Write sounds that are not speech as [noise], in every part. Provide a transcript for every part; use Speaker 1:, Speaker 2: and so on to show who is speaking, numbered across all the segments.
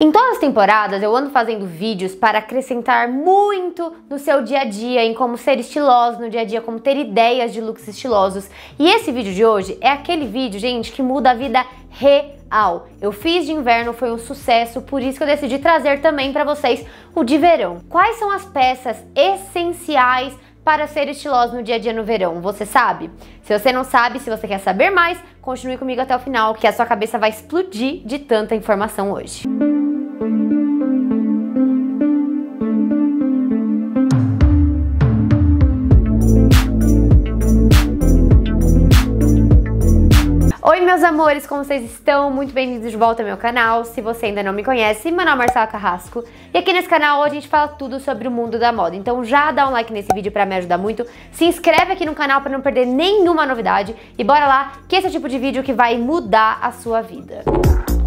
Speaker 1: Em todas as temporadas eu ando fazendo vídeos para acrescentar muito no seu dia a dia, em como ser estiloso no dia a dia, como ter ideias de looks estilosos. E esse vídeo de hoje é aquele vídeo, gente, que muda a vida real. Eu fiz de inverno, foi um sucesso, por isso que eu decidi trazer também para vocês o de verão. Quais são as peças essenciais para ser estiloso no dia a dia no verão, você sabe? Se você não sabe, se você quer saber mais, continue comigo até o final, que a sua cabeça vai explodir de tanta informação hoje. Música Oi meus amores, como vocês estão? Muito bem-vindos de volta ao meu canal. Se você ainda não me conhece, meu nome é Marcela Carrasco e aqui nesse canal a gente fala tudo sobre o mundo da moda. Então já dá um like nesse vídeo pra me ajudar muito, se inscreve aqui no canal pra não perder nenhuma novidade e bora lá que esse é o tipo de vídeo que vai mudar a sua vida. Música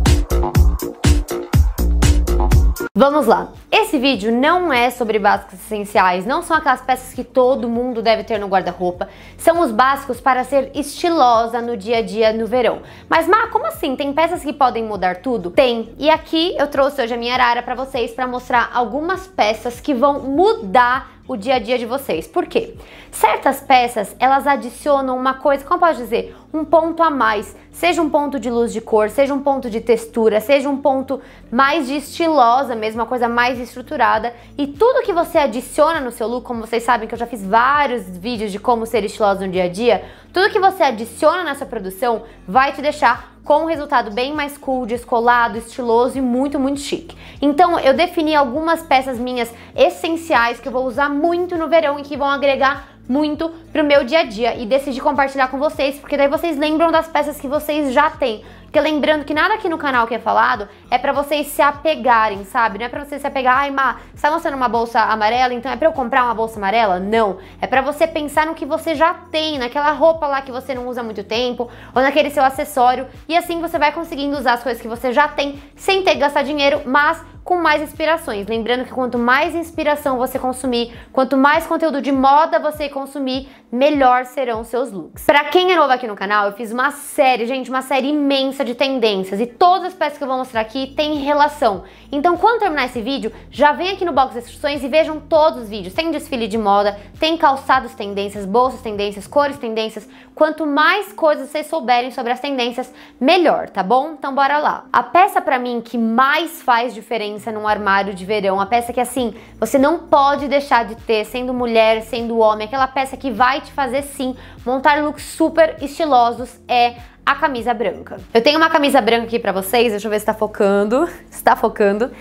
Speaker 1: Vamos lá. Esse vídeo não é sobre básicos essenciais, não são aquelas peças que todo mundo deve ter no guarda-roupa. São os básicos para ser estilosa no dia a dia no verão. Mas, Má, como assim? Tem peças que podem mudar tudo? Tem. E aqui eu trouxe hoje a minha arara para vocês para mostrar algumas peças que vão mudar o dia a dia de vocês. Por quê? Certas peças, elas adicionam uma coisa, como pode dizer, um ponto a mais, seja um ponto de luz de cor, seja um ponto de textura, seja um ponto mais de estilosa mesmo, uma coisa mais estruturada. E tudo que você adiciona no seu look, como vocês sabem que eu já fiz vários vídeos de como ser estilosa no dia a dia, tudo que você adiciona na sua produção vai te deixar com um resultado bem mais cool, descolado, estiloso e muito, muito chique. Então eu defini algumas peças minhas essenciais que eu vou usar muito no verão e que vão agregar muito pro meu dia a dia e decidi compartilhar com vocês, porque daí vocês lembram das peças que vocês já têm. Porque lembrando que nada aqui no canal que é falado é para vocês se apegarem, sabe? Não é pra você se apegar, ai Má, você tá mostrando uma bolsa amarela, então é pra eu comprar uma bolsa amarela? Não. É para você pensar no que você já tem, naquela roupa lá que você não usa há muito tempo, ou naquele seu acessório. E assim você vai conseguindo usar as coisas que você já tem sem ter que gastar dinheiro, mas com mais inspirações. Lembrando que quanto mais inspiração você consumir, quanto mais conteúdo de moda você consumir, melhor serão seus looks. Para quem é novo aqui no canal, eu fiz uma série, gente, uma série imensa lista de tendências e todas as peças que eu vou mostrar aqui têm relação. Então, quando terminar esse vídeo, já vem aqui no box de instruções e vejam todos os vídeos. Tem desfile de moda, tem calçados tendências, bolsas tendências, cores tendências. Quanto mais coisas vocês souberem sobre as tendências, melhor, tá bom? Então, bora lá. A peça para mim que mais faz diferença num armário de verão, a peça que assim, você não pode deixar de ter, sendo mulher, sendo homem, aquela peça que vai te fazer sim montar looks super estilosos é a camisa branca. Eu tenho uma camisa branca aqui pra vocês, deixa eu ver se tá focando, [laughs] se tá focando.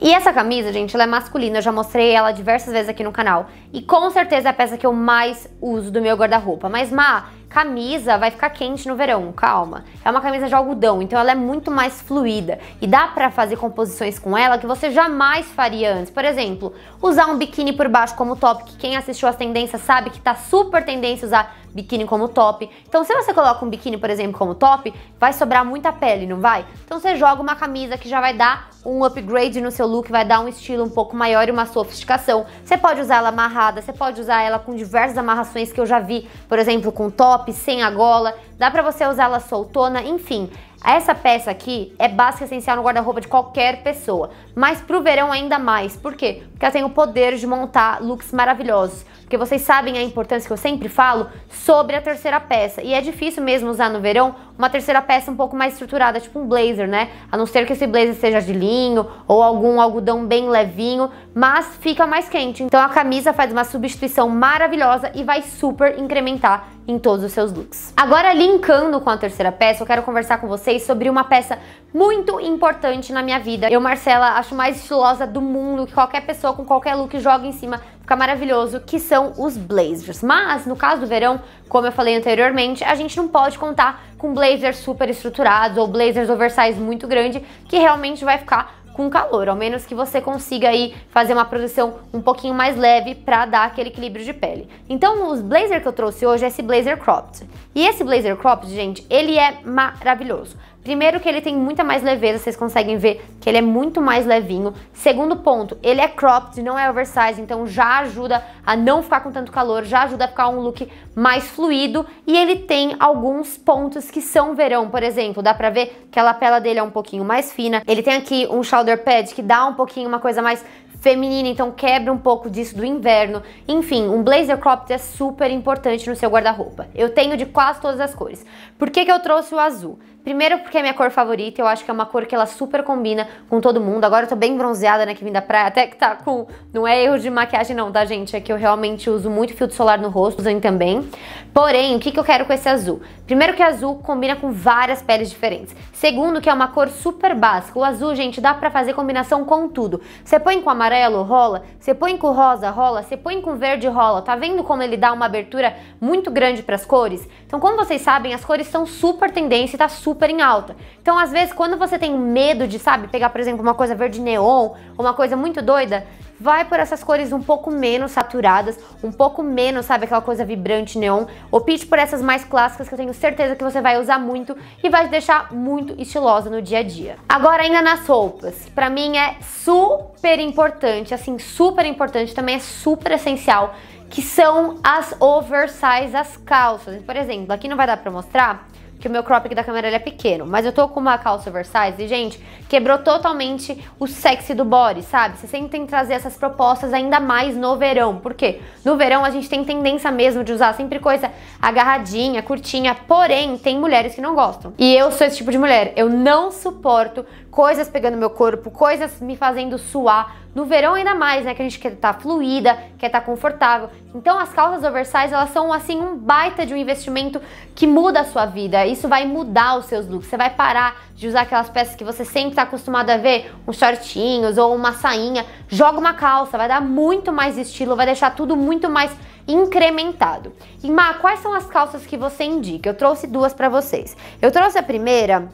Speaker 1: E essa camisa, gente, ela é masculina, eu já mostrei ela diversas vezes aqui no canal. E com certeza é a peça que eu mais uso do meu guarda-roupa. Mas, Má, camisa vai ficar quente no verão, calma. É uma camisa de algodão, então ela é muito mais fluida e dá para fazer composições com ela que você jamais faria antes. Por exemplo, usar um biquíni por baixo como top, que quem assistiu as tendências sabe que tá super tendência usar biquíni como top. Então, se você coloca um biquíni, por exemplo, como top, vai sobrar muita pele, não vai? Então, você joga uma camisa que já vai dar um upgrade no seu look, vai dar um estilo um pouco maior e uma sofisticação. Você pode usar ela amarrada, você pode usar ela com diversas amarrações que eu já vi, por exemplo, com top, sem a gola, dá pra você usar ela soltona, enfim. Essa peça aqui é básica essencial no guarda-roupa de qualquer pessoa, mas pro verão ainda mais. Por quê? Porque ela tem o poder de montar looks maravilhosos. Porque vocês sabem a importância que eu sempre falo sobre a terceira peça. E é difícil mesmo usar no verão uma terceira peça um pouco mais estruturada, tipo um blazer, né? A não ser que esse blazer seja de linho ou algum algodão bem levinho, mas fica mais quente. Então a camisa faz uma substituição maravilhosa e vai super incrementar em todos os seus looks. Agora, linkando com a terceira peça, eu quero conversar com vocês sobre uma peça muito importante na minha vida. Eu, Marcela, acho mais estilosa do mundo que qualquer pessoa com qualquer look joga em cima fica maravilhoso, que são os blazers. Mas no caso do verão, como eu falei anteriormente, a gente não pode contar com blazers super estruturados ou blazers oversize muito grande, que realmente vai ficar com calor, ao menos que você consiga aí fazer uma produção um pouquinho mais leve para dar aquele equilíbrio de pele. Então, os blazer que eu trouxe hoje é esse blazer cropped. E esse blazer cropped, gente, ele é maravilhoso. Primeiro que ele tem muita mais leveza, vocês conseguem ver que ele é muito mais levinho. Segundo ponto, ele é cropped, não é oversized, então já ajuda a não ficar com tanto calor, já ajuda a ficar um look mais fluido e ele tem alguns pontos que são verão, por exemplo, dá pra ver que a lapela dele é um pouquinho mais fina. Ele tem aqui um shoulder pad que dá um pouquinho uma coisa mais feminina, então quebra um pouco disso do inverno. Enfim, um blazer cropped é super importante no seu guarda-roupa. Eu tenho de quase todas as cores. Por que, que eu trouxe o azul? Primeiro porque é minha cor favorita, eu acho que é uma cor que ela super combina com todo mundo. Agora eu tô bem bronzeada, né, que vim da praia, até que tá com... Não é erro de maquiagem não, tá, gente? É que eu realmente uso muito filtro solar no rosto, usando também. Porém, o que, que eu quero com esse azul? Primeiro que azul combina com várias peles diferentes. Segundo que é uma cor super básica. O azul, gente, dá pra fazer combinação com tudo. Você põe com amarelo, rola. Você põe com rosa, rola. Você põe com verde, rola. Tá vendo como ele dá uma abertura muito grande pras cores? Então, como vocês sabem, as cores são super tendência e tá super super em alta. Então, às vezes, quando você tem medo de, sabe, pegar, por exemplo, uma coisa verde neon, uma coisa muito doida, vai por essas cores um pouco menos saturadas, um pouco menos, sabe, aquela coisa vibrante neon. Opte por essas mais clássicas que eu tenho certeza que você vai usar muito e vai deixar muito estilosa no dia a dia. Agora ainda nas roupas, pra mim é super importante, assim, super importante, também é super essencial, que são as oversize, as calças. Por exemplo, aqui não vai dar pra mostrar, que o meu crop aqui da câmera é pequeno, mas eu tô com uma calça oversize e, gente, quebrou totalmente o sexy do body, sabe? Você sempre tem que trazer essas propostas ainda mais no verão, porque no verão a gente tem tendência mesmo de usar sempre coisa agarradinha, curtinha, porém tem mulheres que não gostam. E eu sou esse tipo de mulher, eu não suporto coisas pegando meu corpo, coisas me fazendo suar, no verão ainda mais, né, que a gente quer estar tá fluida, quer estar tá confortável. Então as calças oversize, elas são assim um baita de um investimento que muda a sua vida. Isso vai mudar os seus looks. Você vai parar de usar aquelas peças que você sempre está acostumado a ver, uns shortinhos ou uma sainha. Joga uma calça, vai dar muito mais estilo, vai deixar tudo muito mais incrementado. E Ma, quais são as calças que você indica? Eu trouxe duas para vocês. Eu trouxe a primeira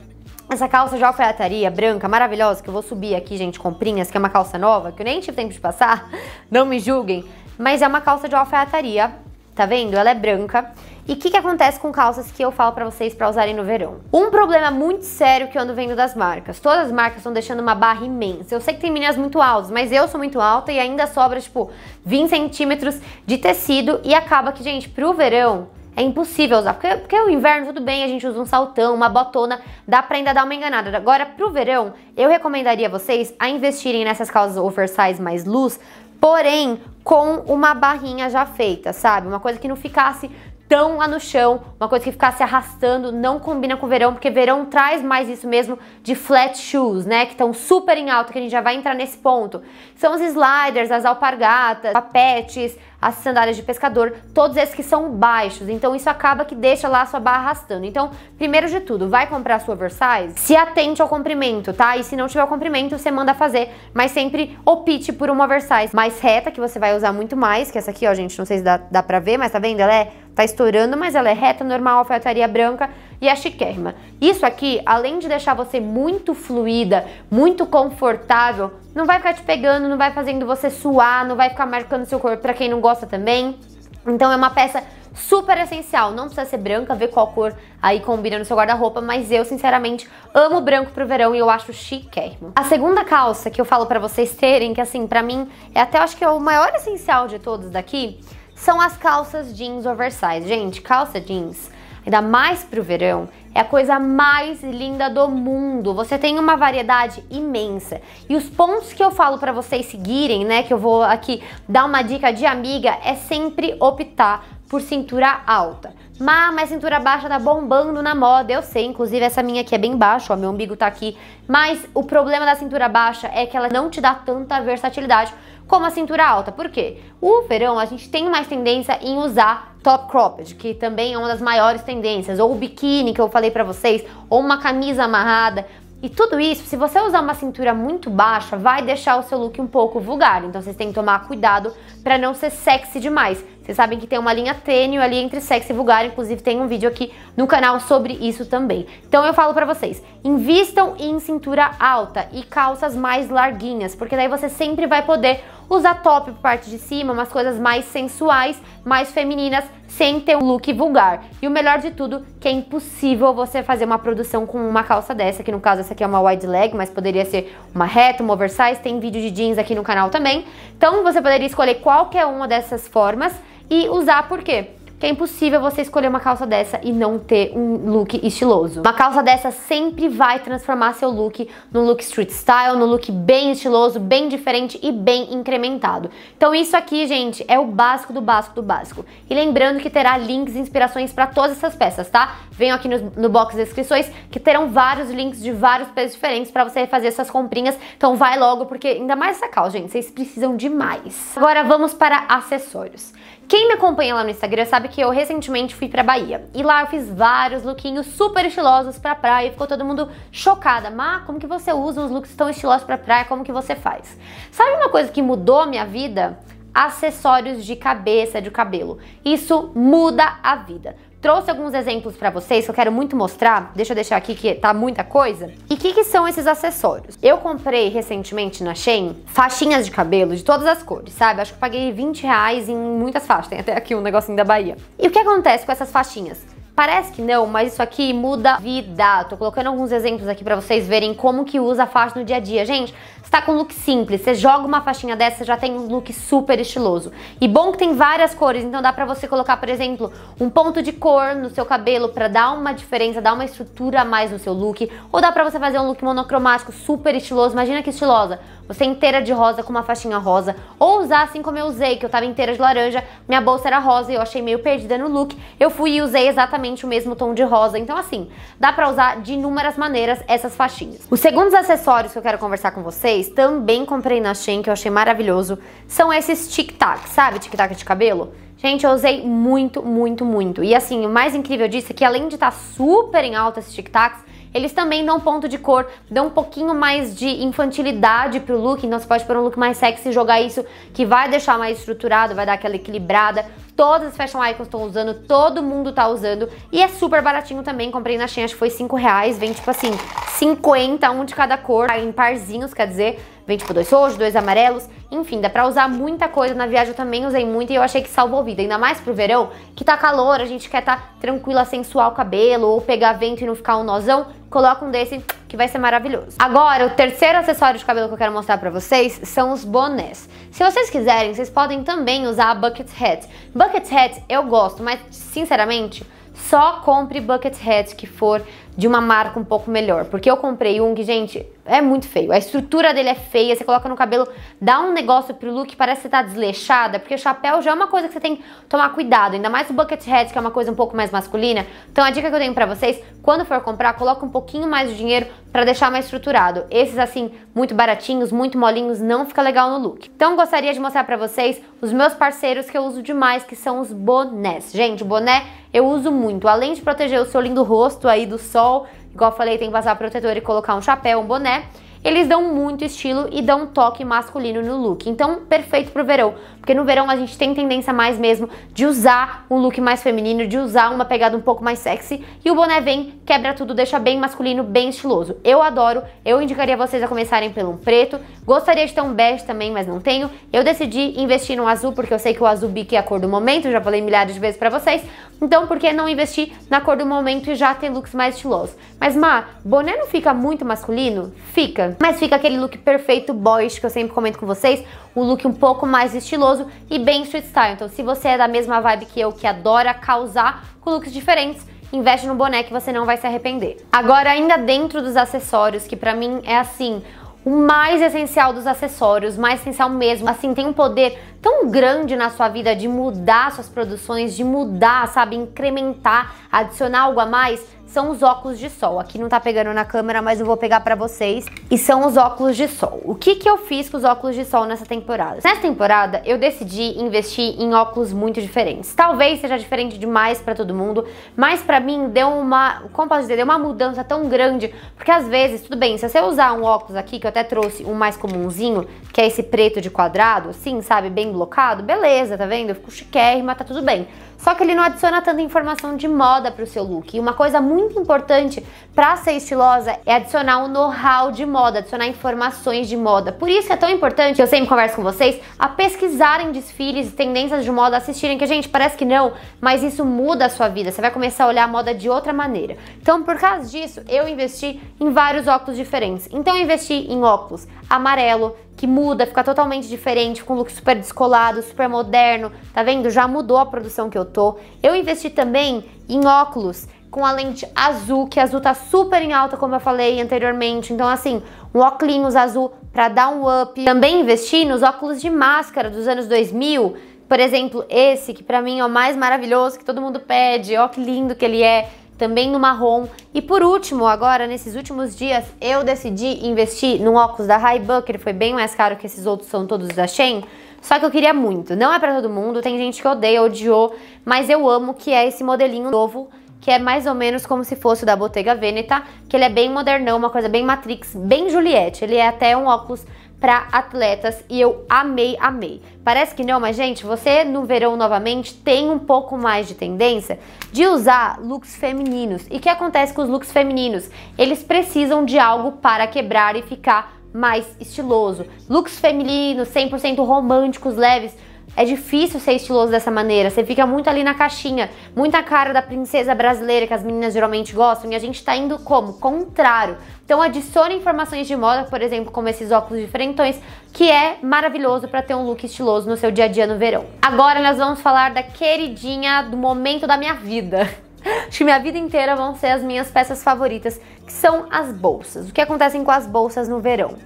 Speaker 1: essa calça de alfaiataria branca, maravilhosa, que eu vou subir aqui, gente, comprinhas, que é uma calça nova, que eu nem tive tempo de passar, [laughs] não me julguem, mas é uma calça de alfaiataria, tá vendo? Ela é branca. E o que, que acontece com calças que eu falo para vocês para usarem no verão? Um problema muito sério que eu ando vendo das marcas. Todas as marcas estão deixando uma barra imensa. Eu sei que tem meninas muito altas, mas eu sou muito alta e ainda sobra, tipo, 20 centímetros de tecido e acaba que, gente, pro verão, é impossível usar, porque, porque o inverno tudo bem, a gente usa um saltão, uma botona, dá pra ainda dar uma enganada. Agora, pro verão, eu recomendaria vocês a investirem nessas calças oversize mais luz, porém com uma barrinha já feita, sabe? Uma coisa que não ficasse tão lá no chão, uma coisa que ficasse arrastando, não combina com o verão, porque verão traz mais isso mesmo de flat shoes, né? Que estão super em alta, que a gente já vai entrar nesse ponto. São os sliders, as alpargatas, papetes, as sandálias de pescador, todos esses que são baixos. Então isso acaba que deixa lá a sua barra arrastando. Então, primeiro de tudo, vai comprar a sua Versace, se atente ao comprimento, tá? E se não tiver o comprimento, você manda fazer, mas sempre opte por uma Versace mais reta, que você vai usar muito mais, que essa aqui, ó, gente, não sei se dá, dá pra ver, mas tá vendo? Ela é tá estourando, mas ela é reta, normal, alfaiataria branca e é chiquérrima. Isso aqui, além de deixar você muito fluida, muito confortável, não vai ficar te pegando, não vai fazendo você suar, não vai ficar marcando seu corpo para quem não gosta também. Então é uma peça super essencial. Não precisa ser branca, ver qual cor aí combina no seu guarda-roupa, mas eu, sinceramente, amo branco pro verão e eu acho chiquérrimo. A segunda calça que eu falo para vocês terem, que assim, para mim, é até acho que é o maior essencial de todos daqui, são as calças jeans oversize. Gente, calça jeans ainda mais para o verão, é a coisa mais linda do mundo. Você tem uma variedade imensa. E os pontos que eu falo para vocês seguirem, né, que eu vou aqui dar uma dica de amiga, é sempre optar por cintura alta. Mas, mas cintura baixa tá bombando na moda, eu sei. Inclusive, essa minha aqui é bem baixa, ó, meu umbigo tá aqui. Mas o problema da cintura baixa é que ela não te dá tanta versatilidade como a cintura alta. Por quê? O verão a gente tem mais tendência em usar top cropped, que também é uma das maiores tendências, ou o biquíni que eu falei para vocês, ou uma camisa amarrada. E tudo isso, se você usar uma cintura muito baixa, vai deixar o seu look um pouco vulgar. Então vocês têm que tomar cuidado para não ser sexy demais. Vocês sabem que tem uma linha tênue ali entre sexy e vulgar, inclusive tem um vídeo aqui no canal sobre isso também. Então eu falo para vocês, invistam em cintura alta e calças mais larguinhas, porque daí você sempre vai poder usar top por parte de cima, umas coisas mais sensuais, mais femininas, sem ter um look vulgar. E o melhor de tudo, que é impossível você fazer uma produção com uma calça dessa, que no caso essa aqui é uma wide leg, mas poderia ser uma reta, uma oversize, tem vídeo de jeans aqui no canal também. Então você poderia escolher qualquer uma dessas formas, e usar por quê? Porque é impossível você escolher uma calça dessa e não ter um look estiloso. Uma calça dessa sempre vai transformar seu look num look street style, num look bem estiloso, bem diferente e bem incrementado. Então isso aqui, gente, é o básico do básico do básico. E lembrando que terá links e inspirações para todas essas peças, tá? Venham aqui no, no box de inscrições que terão vários links de vários pesos diferentes para você fazer essas comprinhas. Então vai logo, porque ainda mais essa calça, gente, vocês precisam demais. Agora vamos para acessórios. Quem me acompanha lá no Instagram sabe que eu recentemente fui pra Bahia. E lá eu fiz vários lookinhos super estilosos pra praia e ficou todo mundo chocada. Mas como que você usa uns looks tão estilosos pra praia? Como que você faz? Sabe uma coisa que mudou a minha vida? acessórios de cabeça, de cabelo. Isso muda a vida. Trouxe alguns exemplos para vocês que eu quero muito mostrar. Deixa eu deixar aqui que tá muita coisa. E o que, que são esses acessórios? Eu comprei recentemente na Shein faixinhas de cabelo de todas as cores, sabe? Acho que eu paguei 20 reais em muitas faixas. Tem até aqui um negocinho da Bahia. E o que acontece com essas faixinhas? Parece que não, mas isso aqui muda vida. Tô colocando alguns exemplos aqui para vocês verem como que usa a faixa no dia a dia. Gente, você tá com look simples, você joga uma faixinha dessa, você já tem um look super estiloso. E bom que tem várias cores, então dá pra você colocar, por exemplo, um ponto de cor no seu cabelo pra dar uma diferença, dar uma estrutura a mais no seu look. Ou dá pra você fazer um look monocromático super estiloso, imagina que estilosa você é inteira de rosa com uma faixinha rosa, ou usar assim como eu usei, que eu tava inteira de laranja, minha bolsa era rosa e eu achei meio perdida no look, eu fui e usei exatamente o mesmo tom de rosa, então assim, dá pra usar de inúmeras maneiras essas faixinhas. Os segundos acessórios que eu quero conversar com vocês, também comprei na Shein, que eu achei maravilhoso, são esses tic-tac, sabe? Tic-tac de cabelo. Gente, eu usei muito, muito, muito. E assim, o mais incrível disso é que além de estar tá super em alta esses tic-tacs, eles também dão ponto de cor, dão um pouquinho mais de infantilidade pro look, então você pode pôr um look mais sexy e jogar isso que vai deixar mais estruturado, vai dar aquela equilibrada. Todas as fashion icons estão usando, todo mundo tá usando e é super baratinho também. Comprei na Shein, acho que foi 5 reais, vem tipo assim, 50 um de cada cor, em parzinhos, quer dizer. Vem tipo dois sojos, dois amarelos, enfim, dá pra usar muita coisa. Na viagem eu também usei muito e eu achei que salvou vida. Ainda mais pro verão, que tá calor, a gente quer tá tranquila, sensual o cabelo, ou pegar vento e não ficar um nozão, coloca um desse que vai ser maravilhoso. Agora, o terceiro acessório de cabelo que eu quero mostrar pra vocês são os bonés. Se vocês quiserem, vocês podem também usar a Bucket Hat. Bucket Hat eu gosto, mas sinceramente, só compre Bucket Hat que for de uma marca um pouco melhor. Porque eu comprei um que, gente, é muito feio. A estrutura dele é feia, você coloca no cabelo, dá um negócio pro look, parece que você tá desleixada, porque chapéu já é uma coisa que você tem que tomar cuidado, ainda mais o bucket hat, que é uma coisa um pouco mais masculina. Então a dica que eu tenho pra vocês, quando for comprar, coloca um pouquinho mais de dinheiro para deixar mais estruturado. Esses assim, muito baratinhos, muito molinhos, não fica legal no look. Então gostaria de mostrar pra vocês os meus parceiros que eu uso demais, que são os bonés. Gente, o boné eu uso muito, além de proteger o seu lindo rosto aí do sol, sol. Igual falei, tem que passar protetor e colocar um chapéu, um boné eles dão muito estilo e dão um toque masculino no look. Então, perfeito pro verão, porque no verão a gente tem tendência mais mesmo de usar um look mais feminino, de usar uma pegada um pouco mais sexy, e o boné vem, quebra tudo, deixa bem masculino, bem estiloso. Eu adoro, eu indicaria vocês a começarem pelo preto. Gostaria de ter um bege também, mas não tenho. Eu decidi investir no azul porque eu sei que o azul bique é a cor do momento, já falei milhares de vezes para vocês. Então, por que não investir na cor do momento e já ter looks mais estilosos? Mas, Má, boné não fica muito masculino? Fica. Mas fica aquele look perfeito boyish que eu sempre comento com vocês, um look um pouco mais estiloso e bem street style. Então se você é da mesma vibe que eu, que adora causar com looks diferentes, investe no boné que você não vai se arrepender. Agora ainda dentro dos acessórios, que pra mim é assim, o mais essencial dos acessórios, mais essencial mesmo. Assim, tem um poder tão grande na sua vida de mudar suas produções, de mudar, sabe, incrementar, adicionar algo a mais são os óculos de sol. Aqui não tá pegando na câmera, mas eu vou pegar pra vocês. E são os óculos de sol. O que que eu fiz com os óculos de sol nessa temporada? Nessa temporada, eu decidi investir em óculos muito diferentes. Talvez seja diferente demais pra todo mundo, mas pra mim deu uma... Como posso dizer? Deu uma mudança tão grande, porque às vezes, tudo bem, se você usar um óculos aqui, que eu até trouxe um mais comumzinho, que é esse preto de quadrado, assim, sabe? Bem blocado, beleza, tá vendo? Eu fico chiquérrima, tá tudo bem. Só que ele não adiciona tanta informação de moda para o seu look. E uma coisa muito importante para ser estilosa é adicionar o um know-how de moda, adicionar informações de moda. Por isso é tão importante, eu sempre converso com vocês, a pesquisarem desfiles, e tendências de moda, assistirem, que gente, parece que não, mas isso muda a sua vida. Você vai começar a olhar a moda de outra maneira. Então, por causa disso, eu investi em vários óculos diferentes. Então, eu investi em óculos amarelo, que muda, fica totalmente diferente, com look super descolado, super moderno, tá vendo? Já mudou a produção que eu tô. Eu investi também em óculos com a lente azul, que azul tá super em alta, como eu falei anteriormente. Então, assim, um óculos azul para dar um up. Também investi nos óculos de máscara dos anos 2000, por exemplo, esse, que pra mim é o mais maravilhoso, que todo mundo pede, ó que lindo que ele é também no marrom. E por último, agora, nesses últimos dias, eu decidi investir num óculos da Ray-Ban, que ele foi bem mais caro que esses outros, são todos da Shein. Só que eu queria muito, não é pra todo mundo, tem gente que odeia, odiou, mas eu amo, que é esse modelinho novo, que é mais ou menos como se fosse o da Bottega Veneta, que ele é bem modernão, uma coisa bem Matrix, bem Juliette. Ele é até um óculos para atletas e eu amei, amei. Parece que não, mas gente, você no verão novamente tem um pouco mais de tendência de usar looks femininos. E o que acontece com os looks femininos? Eles precisam de algo para quebrar e ficar mais estiloso. Looks femininos, 100% românticos, leves é difícil ser estiloso dessa maneira. Você fica muito ali na caixinha, muita cara da princesa brasileira que as meninas geralmente gostam, e a gente tá indo como? Contrário. Então adicione informações de moda, por exemplo, como esses óculos diferentões, que é maravilhoso para ter um look estiloso no seu dia a dia no verão. Agora nós vamos falar da queridinha do momento da minha vida. [laughs] Acho que minha vida inteira vão ser as minhas peças favoritas, que são as bolsas. O que acontece com as bolsas no verão?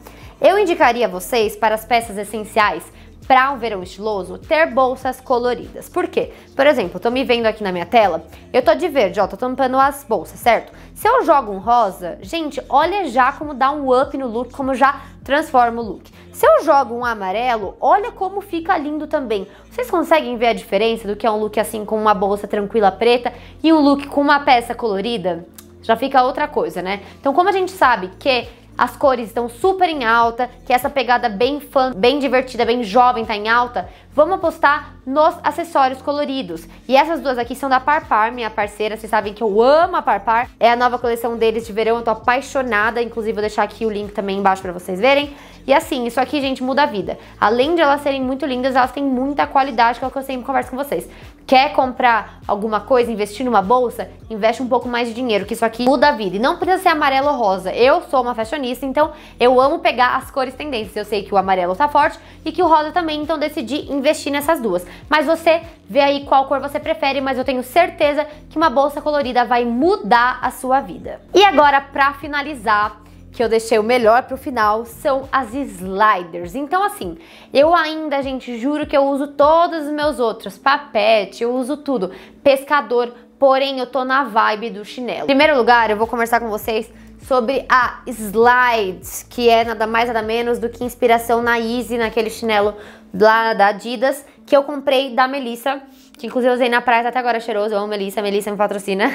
Speaker 1: Eu indicaria a vocês para as peças essenciais para um verão estiloso, ter bolsas coloridas. Por quê? Por exemplo, tô me vendo aqui na minha tela, eu tô de verde, ó, tô tampando as bolsas, certo? Se eu jogo um rosa, gente, olha já como dá um up no look, como já transforma o look. Se eu jogo um amarelo, olha como fica lindo também. Vocês conseguem ver a diferença do que é um look assim com uma bolsa tranquila preta e um look com uma peça colorida? já fica outra coisa, né? Então, como a gente sabe que as cores estão super em alta, que essa pegada bem fã, bem divertida, bem jovem tá em alta, vamos apostar nos acessórios coloridos. E essas duas aqui são da Parpar, minha parceira. Vocês sabem que eu amo a Parpar. É a nova coleção deles de verão, eu tô apaixonada. Inclusive, vou deixar aqui o link também embaixo para vocês verem. E assim, isso aqui, gente, muda a vida. Além de elas serem muito lindas, elas têm muita qualidade, que é o que eu sempre converso com vocês. Quer comprar alguma coisa, investir numa bolsa? Investe um pouco mais de dinheiro, que isso aqui muda a vida. E não precisa ser amarelo ou rosa. Eu sou uma fashionista, então eu amo pegar as cores tendências. Eu sei que o amarelo tá forte e que o rosa também, então decidi investir nessas duas. Mas você vê aí qual cor você prefere, mas eu tenho certeza que uma bolsa colorida vai mudar a sua vida. E agora, para finalizar, que eu deixei o melhor pro final são as sliders. Então, assim, eu ainda, gente, juro que eu uso todos os meus outros: papete, eu uso tudo, pescador, porém eu tô na vibe do chinelo. Em primeiro lugar, eu vou conversar com vocês sobre a Slides, que é nada mais nada menos do que inspiração na Easy, naquele chinelo lá da Adidas, que eu comprei da Melissa que inclusive eu usei na praia, tá até agora cheiroso, eu amo Melissa, Melissa me patrocina.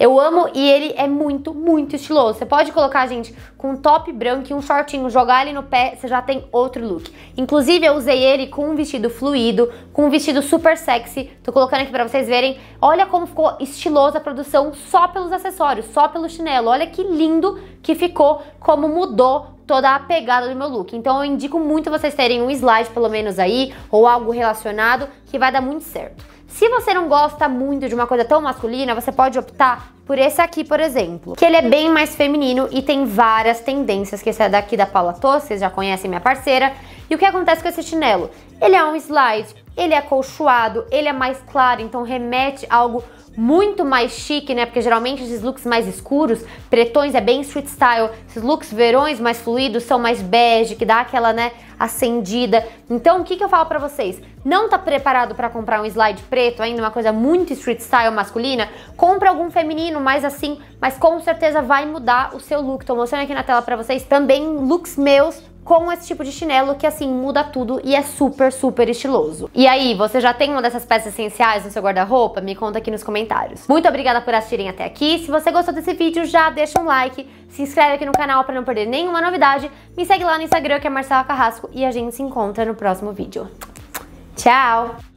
Speaker 1: Eu amo e ele é muito, muito estiloso. Você pode colocar, gente, com um top branco e um shortinho, jogar ele no pé, você já tem outro look. Inclusive eu usei ele com um vestido fluido, com um vestido super sexy, tô colocando aqui pra vocês verem. Olha como ficou estiloso a produção só pelos acessórios, só pelo chinelo. Olha que lindo que ficou, como mudou toda a pegada do meu look. Então eu indico muito vocês terem um slide pelo menos aí, ou algo relacionado, que vai dar muito certo. Se você não gosta muito de uma coisa tão masculina, você pode optar por esse aqui, por exemplo, que ele é bem mais feminino e tem várias tendências, que esse é daqui da Paula Tô, vocês já conhecem minha parceira. E o que acontece com esse chinelo? Ele é um slide, ele é colchoado, ele é mais claro, então remete a algo muito mais chique, né? Porque geralmente esses looks mais escuros, pretões é bem street style, esses looks verões mais fluidos são mais bege, que dá aquela, né, acendida. Então, o que, que eu falo para vocês? Não tá preparado para comprar um slide preto ainda, uma coisa muito street style masculina? Compra algum feminino mais assim, mas com certeza vai mudar o seu look. Tô mostrando aqui na tela para vocês também looks meus com esse tipo de chinelo que assim muda tudo e é super, super estiloso. E aí, você já tem uma dessas peças essenciais no seu guarda-roupa? Me conta aqui nos comentários. Muito obrigada por assistirem até aqui. Se você gostou desse vídeo, já deixa um like, se inscreve aqui no canal para não perder nenhuma novidade, me segue lá no Instagram que é Marcela Carrasco e a gente se encontra no próximo vídeo. Tchau!